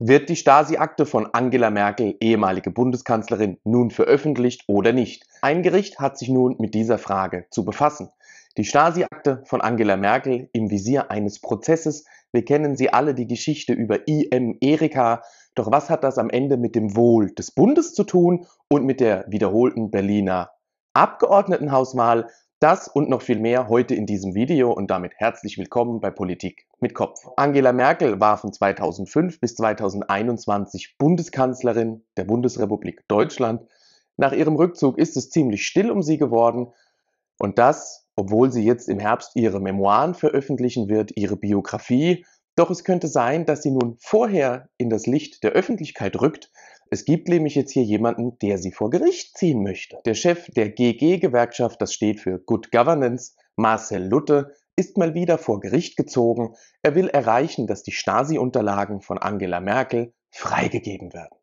Wird die Stasi-Akte von Angela Merkel, ehemalige Bundeskanzlerin, nun veröffentlicht oder nicht? Ein Gericht hat sich nun mit dieser Frage zu befassen. Die Stasi-Akte von Angela Merkel im Visier eines Prozesses. Wir kennen sie alle, die Geschichte über IM Erika. Doch was hat das am Ende mit dem Wohl des Bundes zu tun und mit der wiederholten Berliner Abgeordnetenhauswahl? Das und noch viel mehr heute in diesem Video und damit herzlich willkommen bei Politik mit Kopf. Angela Merkel war von 2005 bis 2021 Bundeskanzlerin der Bundesrepublik Deutschland. Nach ihrem Rückzug ist es ziemlich still um sie geworden und das, obwohl sie jetzt im Herbst ihre Memoiren veröffentlichen wird, ihre Biografie. Doch es könnte sein, dass sie nun vorher in das Licht der Öffentlichkeit rückt, es gibt nämlich jetzt hier jemanden, der sie vor Gericht ziehen möchte. Der Chef der GG-Gewerkschaft, das steht für Good Governance, Marcel Lutte, ist mal wieder vor Gericht gezogen. Er will erreichen, dass die Stasi-Unterlagen von Angela Merkel freigegeben werden.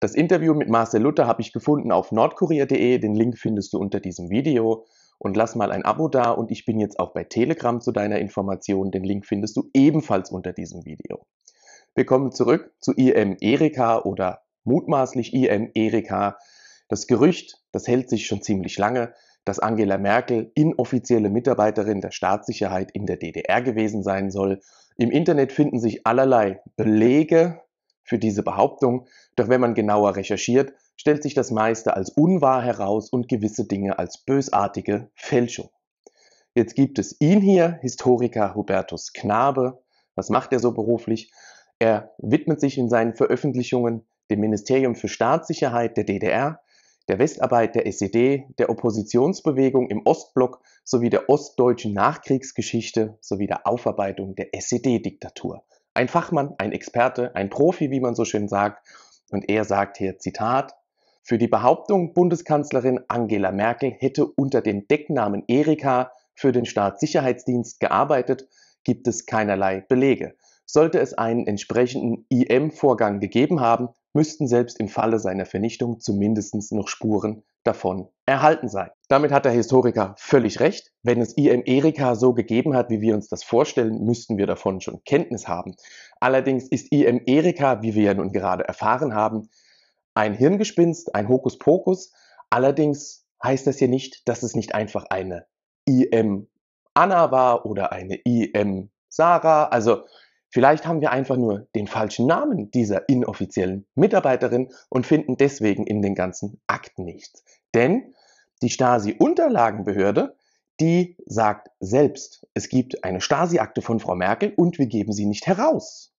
Das Interview mit Marcel Lutte habe ich gefunden auf nordkurier.de. den Link findest du unter diesem Video. Und lass mal ein Abo da und ich bin jetzt auch bei Telegram zu deiner Information, den Link findest du ebenfalls unter diesem Video. Wir kommen zurück zu IM Erika oder mutmaßlich IM Erika. Das Gerücht, das hält sich schon ziemlich lange, dass Angela Merkel inoffizielle Mitarbeiterin der Staatssicherheit in der DDR gewesen sein soll. Im Internet finden sich allerlei Belege für diese Behauptung, doch wenn man genauer recherchiert, stellt sich das meiste als unwahr heraus und gewisse Dinge als bösartige Fälschung. Jetzt gibt es ihn hier, Historiker Hubertus Knabe. Was macht er so beruflich? Er widmet sich in seinen Veröffentlichungen dem Ministerium für Staatssicherheit der DDR, der Westarbeit der SED, der Oppositionsbewegung im Ostblock sowie der ostdeutschen Nachkriegsgeschichte sowie der Aufarbeitung der SED-Diktatur. Ein Fachmann, ein Experte, ein Profi, wie man so schön sagt. Und er sagt hier, Zitat, für die Behauptung, Bundeskanzlerin Angela Merkel hätte unter dem Decknamen Erika für den Staatssicherheitsdienst gearbeitet, gibt es keinerlei Belege. Sollte es einen entsprechenden IM-Vorgang gegeben haben, müssten selbst im Falle seiner Vernichtung zumindest noch Spuren davon erhalten sein. Damit hat der Historiker völlig recht. Wenn es IM Erika so gegeben hat, wie wir uns das vorstellen, müssten wir davon schon Kenntnis haben. Allerdings ist IM Erika, wie wir ja nun gerade erfahren haben, ein Hirngespinst, ein Hokuspokus. Allerdings heißt das hier nicht, dass es nicht einfach eine IM Anna war oder eine IM Sarah. Also Vielleicht haben wir einfach nur den falschen Namen dieser inoffiziellen Mitarbeiterin und finden deswegen in den ganzen Akten nichts. Denn die Stasi-Unterlagenbehörde, die sagt selbst, es gibt eine Stasi-Akte von Frau Merkel und wir geben sie nicht heraus.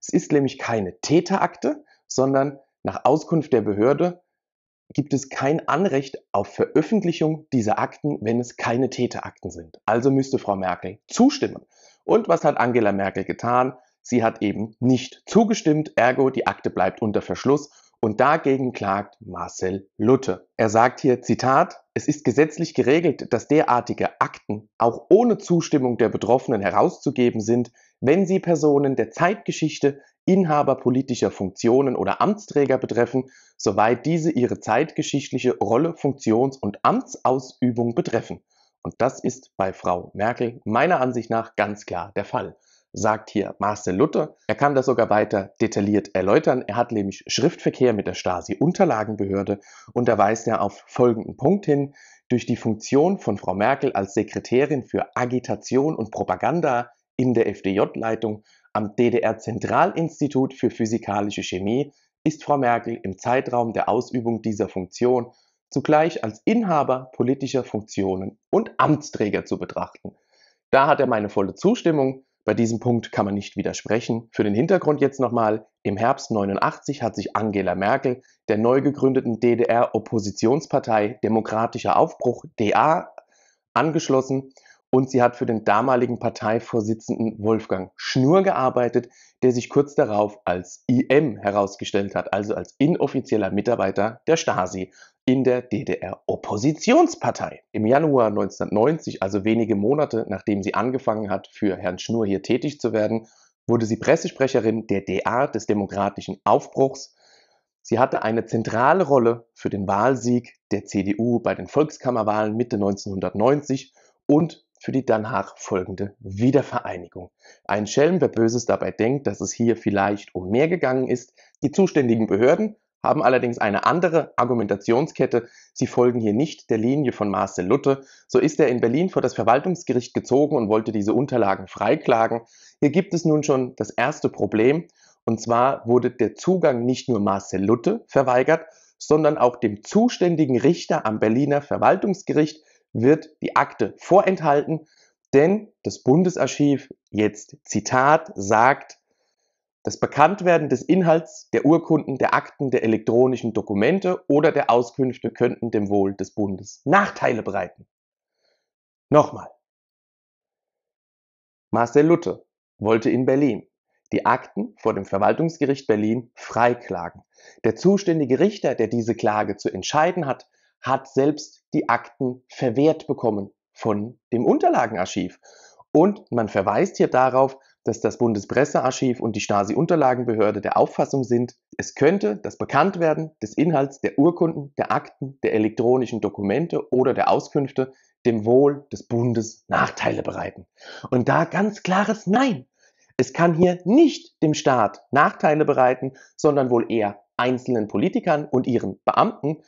Es ist nämlich keine Täterakte, sondern nach Auskunft der Behörde gibt es kein Anrecht auf Veröffentlichung dieser Akten, wenn es keine Täterakten sind. Also müsste Frau Merkel zustimmen. Und was hat Angela Merkel getan? Sie hat eben nicht zugestimmt, ergo die Akte bleibt unter Verschluss und dagegen klagt Marcel Lutte. Er sagt hier, Zitat, es ist gesetzlich geregelt, dass derartige Akten auch ohne Zustimmung der Betroffenen herauszugeben sind, wenn sie Personen der Zeitgeschichte, Inhaber politischer Funktionen oder Amtsträger betreffen, soweit diese ihre zeitgeschichtliche Rolle, Funktions- und Amtsausübung betreffen. Und das ist bei Frau Merkel meiner Ansicht nach ganz klar der Fall, sagt hier Marcel Luther. Er kann das sogar weiter detailliert erläutern. Er hat nämlich Schriftverkehr mit der Stasi-Unterlagenbehörde und da weist er auf folgenden Punkt hin. Durch die Funktion von Frau Merkel als Sekretärin für Agitation und Propaganda in der FDJ-Leitung am DDR-Zentralinstitut für Physikalische Chemie ist Frau Merkel im Zeitraum der Ausübung dieser Funktion zugleich als Inhaber politischer Funktionen und Amtsträger zu betrachten. Da hat er meine volle Zustimmung. Bei diesem Punkt kann man nicht widersprechen. Für den Hintergrund jetzt nochmal. Im Herbst 89 hat sich Angela Merkel der neu gegründeten DDR-Oppositionspartei Demokratischer Aufbruch DA angeschlossen und sie hat für den damaligen Parteivorsitzenden Wolfgang Schnur gearbeitet, der sich kurz darauf als IM herausgestellt hat, also als inoffizieller Mitarbeiter der Stasi in der DDR Oppositionspartei. Im Januar 1990, also wenige Monate nachdem sie angefangen hat, für Herrn Schnur hier tätig zu werden, wurde sie Pressesprecherin der DA des demokratischen Aufbruchs. Sie hatte eine zentrale Rolle für den Wahlsieg der CDU bei den Volkskammerwahlen Mitte 1990 und für die danach folgende Wiedervereinigung. Ein Schelm, wer Böses dabei denkt, dass es hier vielleicht um mehr gegangen ist. Die zuständigen Behörden haben allerdings eine andere Argumentationskette. Sie folgen hier nicht der Linie von Marcel Lutte. So ist er in Berlin vor das Verwaltungsgericht gezogen und wollte diese Unterlagen freiklagen. Hier gibt es nun schon das erste Problem. Und zwar wurde der Zugang nicht nur Marcel Lutte verweigert, sondern auch dem zuständigen Richter am Berliner Verwaltungsgericht wird die Akte vorenthalten, denn das Bundesarchiv, jetzt Zitat, sagt, das Bekanntwerden des Inhalts der Urkunden, der Akten, der elektronischen Dokumente oder der Auskünfte könnten dem Wohl des Bundes Nachteile bereiten. Nochmal. Marcel Lutte wollte in Berlin die Akten vor dem Verwaltungsgericht Berlin freiklagen. Der zuständige Richter, der diese Klage zu entscheiden hat, hat selbst die Akten verwehrt bekommen von dem Unterlagenarchiv. Und man verweist hier darauf, dass das Bundespressearchiv und die Stasi-Unterlagenbehörde der Auffassung sind, es könnte das Bekanntwerden des Inhalts der Urkunden, der Akten, der elektronischen Dokumente oder der Auskünfte dem Wohl des Bundes Nachteile bereiten. Und da ganz klares Nein. Es kann hier nicht dem Staat Nachteile bereiten, sondern wohl eher einzelnen Politikern und ihren Beamten.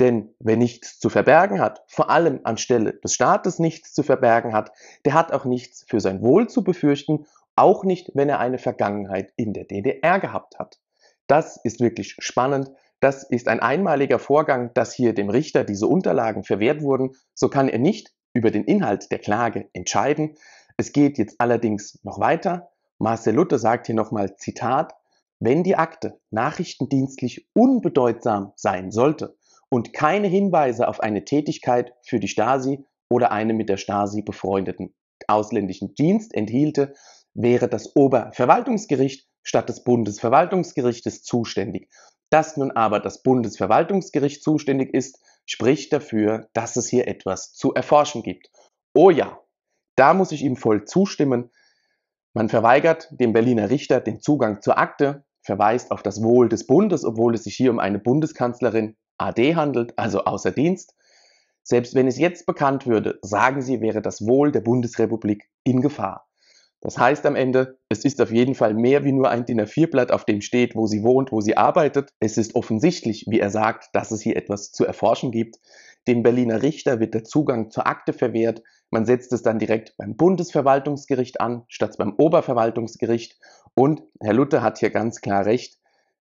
Denn wer nichts zu verbergen hat, vor allem anstelle des Staates nichts zu verbergen hat, der hat auch nichts für sein Wohl zu befürchten auch nicht, wenn er eine Vergangenheit in der DDR gehabt hat. Das ist wirklich spannend. Das ist ein einmaliger Vorgang, dass hier dem Richter diese Unterlagen verwehrt wurden. So kann er nicht über den Inhalt der Klage entscheiden. Es geht jetzt allerdings noch weiter. Marcel Luther sagt hier nochmal Zitat, wenn die Akte nachrichtendienstlich unbedeutsam sein sollte und keine Hinweise auf eine Tätigkeit für die Stasi oder einen mit der Stasi befreundeten ausländischen Dienst enthielte, wäre das Oberverwaltungsgericht statt des Bundesverwaltungsgerichtes zuständig. Dass nun aber das Bundesverwaltungsgericht zuständig ist, spricht dafür, dass es hier etwas zu erforschen gibt. Oh ja, da muss ich ihm voll zustimmen. Man verweigert dem Berliner Richter den Zugang zur Akte, verweist auf das Wohl des Bundes, obwohl es sich hier um eine Bundeskanzlerin AD handelt, also außer Dienst. Selbst wenn es jetzt bekannt würde, sagen sie, wäre das Wohl der Bundesrepublik in Gefahr. Das heißt am Ende, es ist auf jeden Fall mehr wie nur ein DIN A4-Blatt, auf dem steht, wo sie wohnt, wo sie arbeitet. Es ist offensichtlich, wie er sagt, dass es hier etwas zu erforschen gibt. Dem Berliner Richter wird der Zugang zur Akte verwehrt. Man setzt es dann direkt beim Bundesverwaltungsgericht an, statt beim Oberverwaltungsgericht. Und Herr Lutte hat hier ganz klar recht.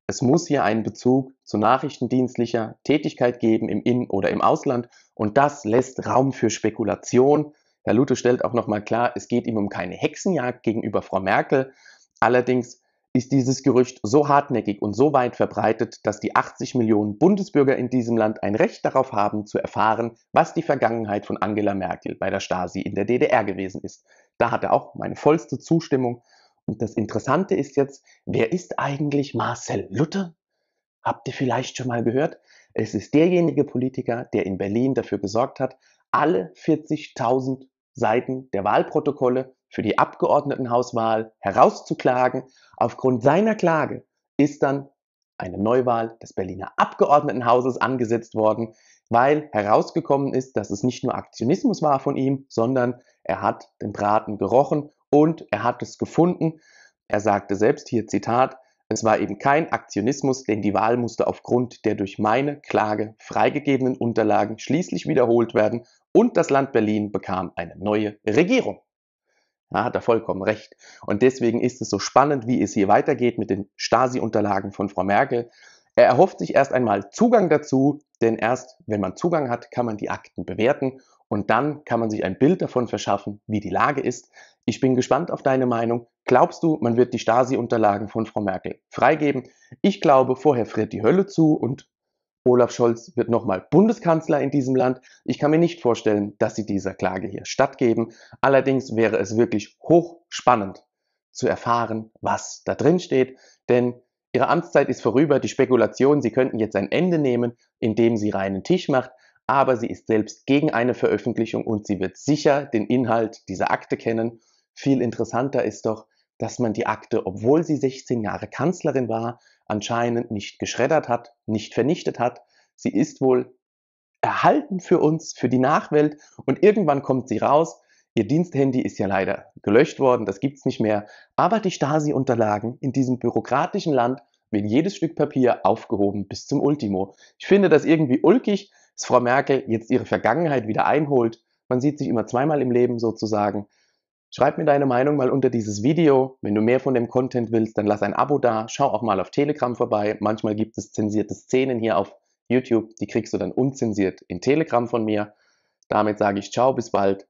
Es muss hier einen Bezug zu nachrichtendienstlicher Tätigkeit geben im In- oder im Ausland. Und das lässt Raum für Spekulation. Herr Galute stellt auch nochmal klar, es geht ihm um keine Hexenjagd gegenüber Frau Merkel. Allerdings ist dieses Gerücht so hartnäckig und so weit verbreitet, dass die 80 Millionen Bundesbürger in diesem Land ein Recht darauf haben, zu erfahren, was die Vergangenheit von Angela Merkel bei der Stasi in der DDR gewesen ist. Da hat er auch meine vollste Zustimmung. Und das Interessante ist jetzt, wer ist eigentlich Marcel Luther? Habt ihr vielleicht schon mal gehört? Es ist derjenige Politiker, der in Berlin dafür gesorgt hat, alle 40.000 Seiten der Wahlprotokolle für die Abgeordnetenhauswahl herauszuklagen. Aufgrund seiner Klage ist dann eine Neuwahl des Berliner Abgeordnetenhauses angesetzt worden, weil herausgekommen ist, dass es nicht nur Aktionismus war von ihm, sondern er hat den Braten gerochen und er hat es gefunden. Er sagte selbst hier Zitat, es war eben kein Aktionismus, denn die Wahl musste aufgrund der durch meine Klage freigegebenen Unterlagen schließlich wiederholt werden und das Land Berlin bekam eine neue Regierung. Da hat er vollkommen recht. Und deswegen ist es so spannend, wie es hier weitergeht mit den Stasi-Unterlagen von Frau Merkel. Er erhofft sich erst einmal Zugang dazu, denn erst wenn man Zugang hat, kann man die Akten bewerten und dann kann man sich ein Bild davon verschaffen, wie die Lage ist. Ich bin gespannt auf deine Meinung. Glaubst du, man wird die Stasi-Unterlagen von Frau Merkel freigeben? Ich glaube, vorher friert die Hölle zu und Olaf Scholz wird nochmal Bundeskanzler in diesem Land. Ich kann mir nicht vorstellen, dass sie dieser Klage hier stattgeben. Allerdings wäre es wirklich hochspannend zu erfahren, was da drin steht, denn ihre Amtszeit ist vorüber. Die Spekulation, sie könnten jetzt ein Ende nehmen, indem sie reinen Tisch macht, aber sie ist selbst gegen eine Veröffentlichung und sie wird sicher den Inhalt dieser Akte kennen. Viel interessanter ist doch, dass man die Akte, obwohl sie 16 Jahre Kanzlerin war, anscheinend nicht geschreddert hat, nicht vernichtet hat. Sie ist wohl erhalten für uns, für die Nachwelt und irgendwann kommt sie raus. Ihr Diensthandy ist ja leider gelöscht worden, das gibt's nicht mehr. Aber die Stasi-Unterlagen in diesem bürokratischen Land werden jedes Stück Papier aufgehoben bis zum Ultimo. Ich finde das irgendwie ulkig, dass Frau Merkel jetzt ihre Vergangenheit wieder einholt. Man sieht sich immer zweimal im Leben sozusagen. Schreib mir deine Meinung mal unter dieses Video. Wenn du mehr von dem Content willst, dann lass ein Abo da. Schau auch mal auf Telegram vorbei. Manchmal gibt es zensierte Szenen hier auf YouTube. Die kriegst du dann unzensiert in Telegram von mir. Damit sage ich ciao, bis bald.